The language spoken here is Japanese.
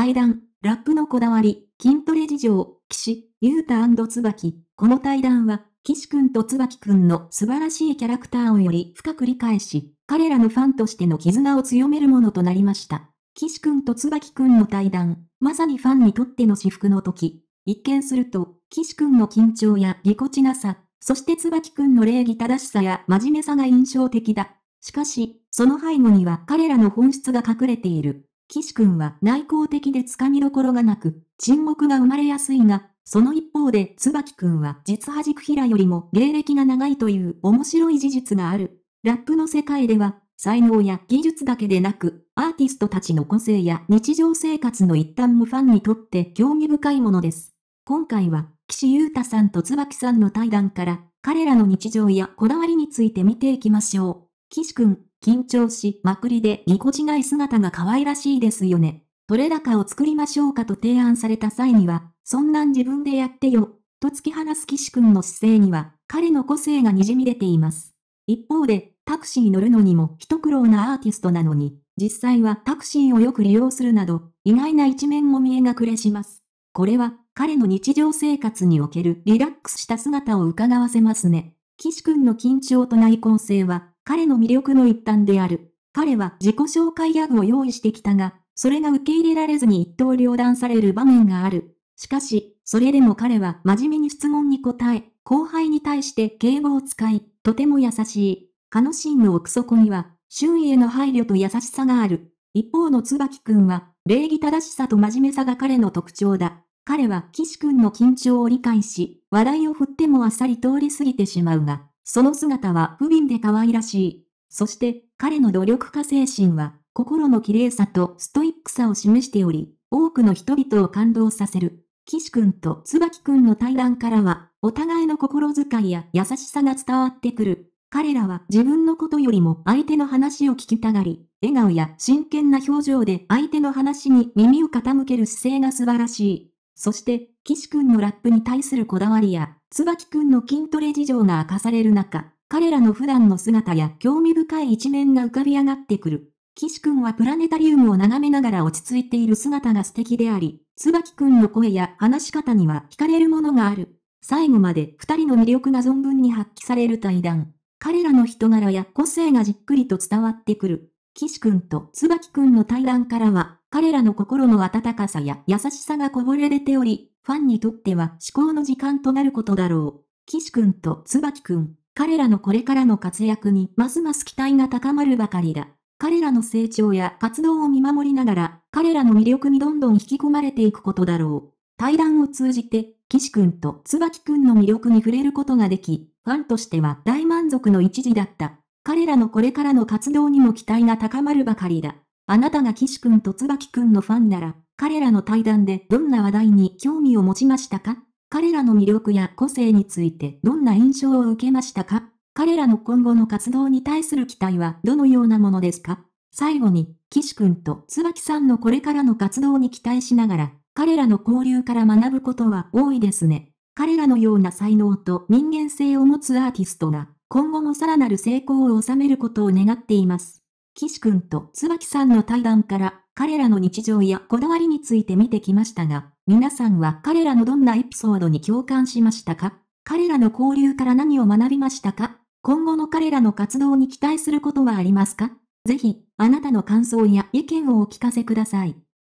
対談、ラップのこだわり、筋トレ事情、岸、ゆうた椿。この対談は、岸くんと椿くんの素晴らしいキャラクターをより深く理解し、彼らのファンとしての絆を強めるものとなりました。岸くんと椿くんの対談、まさにファンにとっての至福の時。一見すると、岸くんの緊張やぎこちなさ、そして椿くんの礼儀正しさや真面目さが印象的だ。しかし、その背後には彼らの本質が隠れている。岸くんは内向的でつかみどころがなく、沈黙が生まれやすいが、その一方で椿くんは実はじく平よりも芸歴が長いという面白い事実がある。ラップの世界では、才能や技術だけでなく、アーティストたちの個性や日常生活の一端もファンにとって興味深いものです。今回は、岸優太さんと椿さんの対談から、彼らの日常やこだわりについて見ていきましょう。岸くん、緊張しまくりでぎこちない姿が可愛らしいですよね。取れ高を作りましょうかと提案された際には、そんなん自分でやってよ、と突き放す岸くんの姿勢には、彼の個性が滲み出ています。一方で、タクシー乗るのにも一苦労なアーティストなのに、実際はタクシーをよく利用するなど、意外な一面も見え隠れします。これは、彼の日常生活におけるリラックスした姿を伺わせますね。岸くんの緊張と内向性は、彼の魅力の一端である。彼は自己紹介ギャグを用意してきたが、それが受け入れられずに一刀両断される場面がある。しかし、それでも彼は真面目に質問に答え、後輩に対して敬語を使い、とても優しい。カノシンの奥底には、周囲への配慮と優しさがある。一方の椿くんは、礼儀正しさと真面目さが彼の特徴だ。彼は岸くんの緊張を理解し、話題を振ってもあっさり通り過ぎてしまうが、その姿は不憫で可愛らしい。そして、彼の努力家精神は、心の綺麗さとストイックさを示しており、多くの人々を感動させる。岸くんと椿くんの対談からは、お互いの心遣いや優しさが伝わってくる。彼らは自分のことよりも相手の話を聞きたがり、笑顔や真剣な表情で相手の話に耳を傾ける姿勢が素晴らしい。そして、岸くんのラップに対するこだわりや、椿くんの筋トレ事情が明かされる中、彼らの普段の姿や興味深い一面が浮かび上がってくる。岸くんはプラネタリウムを眺めながら落ち着いている姿が素敵であり、椿くんの声や話し方には惹かれるものがある。最後まで二人の魅力が存分に発揮される対談。彼らの人柄や個性がじっくりと伝わってくる。岸くんと椿くんの対談からは、彼らの心の温かさや優しさがこぼれ出ており、ファンにとっては思考の時間となることだろう。岸くんと椿くん、彼らのこれからの活躍にますます期待が高まるばかりだ。彼らの成長や活動を見守りながら、彼らの魅力にどんどん引き込まれていくことだろう。対談を通じて、岸くんと椿くんの魅力に触れることができ、ファンとしては大満足の一時だった。彼らのこれからの活動にも期待が高まるばかりだ。あなたが岸くんと椿くんのファンなら、彼らの対談でどんな話題に興味を持ちましたか彼らの魅力や個性についてどんな印象を受けましたか彼らの今後の活動に対する期待はどのようなものですか最後に、岸くんと椿さんのこれからの活動に期待しながら、彼らの交流から学ぶことは多いですね。彼らのような才能と人間性を持つアーティストが、今後もさらなる成功を収めることを願っています。岸くんと椿さんの対談から彼らの日常やこだわりについて見てきましたが、皆さんは彼らのどんなエピソードに共感しましたか彼らの交流から何を学びましたか今後の彼らの活動に期待することはありますかぜひ、あなたの感想や意見をお聞かせください。